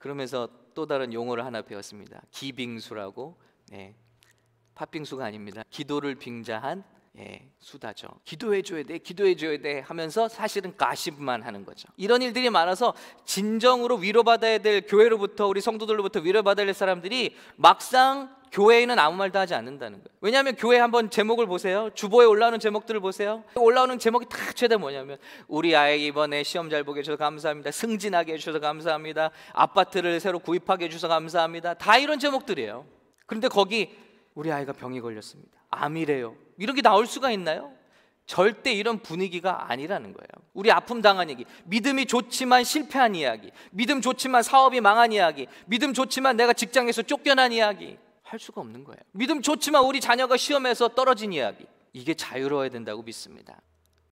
그러면서 또 다른 용어를 하나 배웠습니다. 기빙수라고. 네. 팥빙수가 아닙니다. 기도를 빙자한 예, 수다죠. 기도해줘야 돼, 기도해줘야 돼 하면서 사실은 가십만 하는 거죠. 이런 일들이 많아서 진정으로 위로받아야 될 교회로부터 우리 성도들로부터 위로받아야 될 사람들이 막상 교회에는 아무 말도 하지 않는다는 거예요. 왜냐하면 교회 한번 제목을 보세요. 주보에 올라오는 제목들을 보세요. 올라오는 제목이 다 최대 뭐냐면 우리 아이 이번에 시험 잘 보게 해주셔서 감사합니다. 승진하게 해주셔서 감사합니다. 아파트를 새로 구입하게 해주셔서 감사합니다. 다 이런 제목들이에요. 그런데 거기 우리 아이가 병이 걸렸습니다. 암이래요. 이런 게 나올 수가 있나요? 절대 이런 분위기가 아니라는 거예요. 우리 아픔 당한 얘기, 믿음이 좋지만 실패한 이야기, 믿음 좋지만 사업이 망한 이야기, 믿음 좋지만 내가 직장에서 쫓겨난 이야기, 할 수가 없는 거예요. 믿음 좋지만 우리 자녀가 시험에서 떨어진 이야기. 이게 자유로워야 된다고 믿습니다.